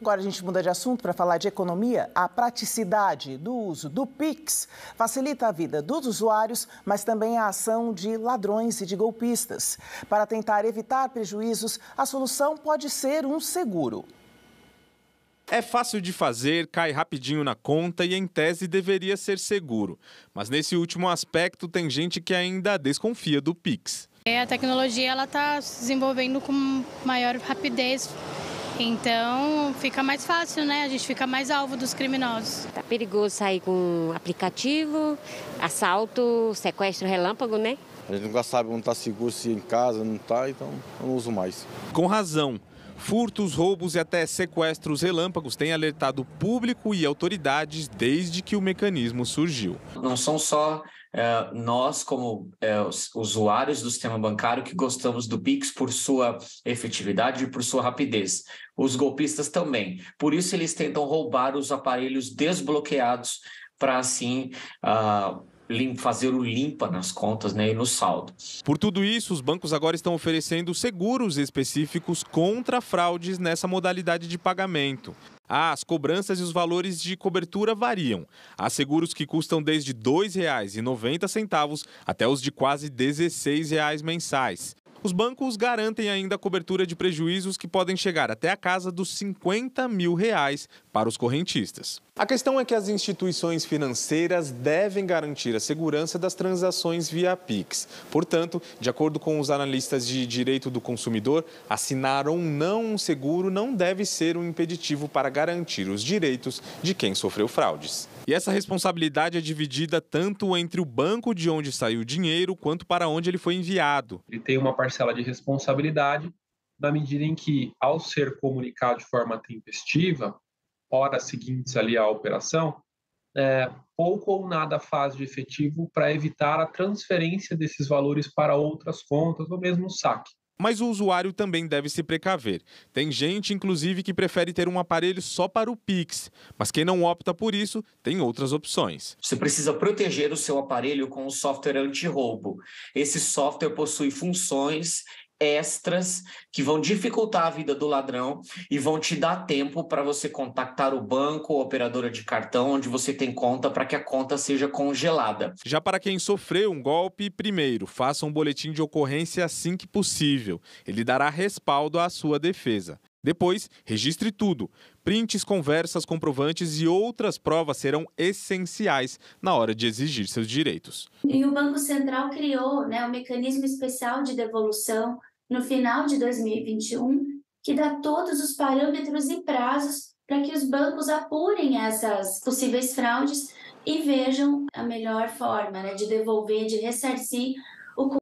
Agora a gente muda de assunto para falar de economia. A praticidade do uso do Pix facilita a vida dos usuários, mas também a ação de ladrões e de golpistas. Para tentar evitar prejuízos, a solução pode ser um seguro. É fácil de fazer, cai rapidinho na conta e, em tese, deveria ser seguro. Mas nesse último aspecto, tem gente que ainda desconfia do Pix. É, a tecnologia ela está se desenvolvendo com maior rapidez então fica mais fácil, né? A gente fica mais alvo dos criminosos. Tá perigoso sair com aplicativo, assalto, sequestro relâmpago, né? A gente nunca sabe onde está seguro, se em casa não está, então eu não uso mais. Com razão. Furtos, roubos e até sequestros relâmpagos têm alertado o público e autoridades desde que o mecanismo surgiu. Não são só é, nós, como é, usuários do sistema bancário, que gostamos do Pix por sua efetividade e por sua rapidez. Os golpistas também. Por isso, eles tentam roubar os aparelhos desbloqueados para assim. Uh, fazer o limpa nas contas né, e no saldo. Por tudo isso, os bancos agora estão oferecendo seguros específicos contra fraudes nessa modalidade de pagamento. Ah, as cobranças e os valores de cobertura variam. Há seguros que custam desde R$ 2,90 até os de quase R$ 16 reais mensais. Os bancos garantem ainda a cobertura de prejuízos que podem chegar até a casa dos 50 mil reais para os correntistas. A questão é que as instituições financeiras devem garantir a segurança das transações via Pix. Portanto, de acordo com os analistas de direito do consumidor, assinar ou não um seguro não deve ser um impeditivo para garantir os direitos de quem sofreu fraudes. E essa responsabilidade é dividida tanto entre o banco de onde saiu o dinheiro quanto para onde ele foi enviado. Ele tem uma parcela de responsabilidade na medida em que, ao ser comunicado de forma tempestiva, horas seguintes ali à operação, é, pouco ou nada faz de efetivo para evitar a transferência desses valores para outras contas ou mesmo o saque. Mas o usuário também deve se precaver. Tem gente, inclusive, que prefere ter um aparelho só para o Pix, mas quem não opta por isso tem outras opções. Você precisa proteger o seu aparelho com o um software anti-roubo. Esse software possui funções extras que vão dificultar a vida do ladrão e vão te dar tempo para você contactar o banco ou operadora de cartão onde você tem conta para que a conta seja congelada. Já para quem sofreu um golpe, primeiro, faça um boletim de ocorrência assim que possível. Ele dará respaldo à sua defesa. Depois, registre tudo. Prints, conversas, comprovantes e outras provas serão essenciais na hora de exigir seus direitos. E o Banco Central criou né, o mecanismo especial de devolução no final de 2021, que dá todos os parâmetros e prazos para que os bancos apurem essas possíveis fraudes e vejam a melhor forma né, de devolver, de ressarcir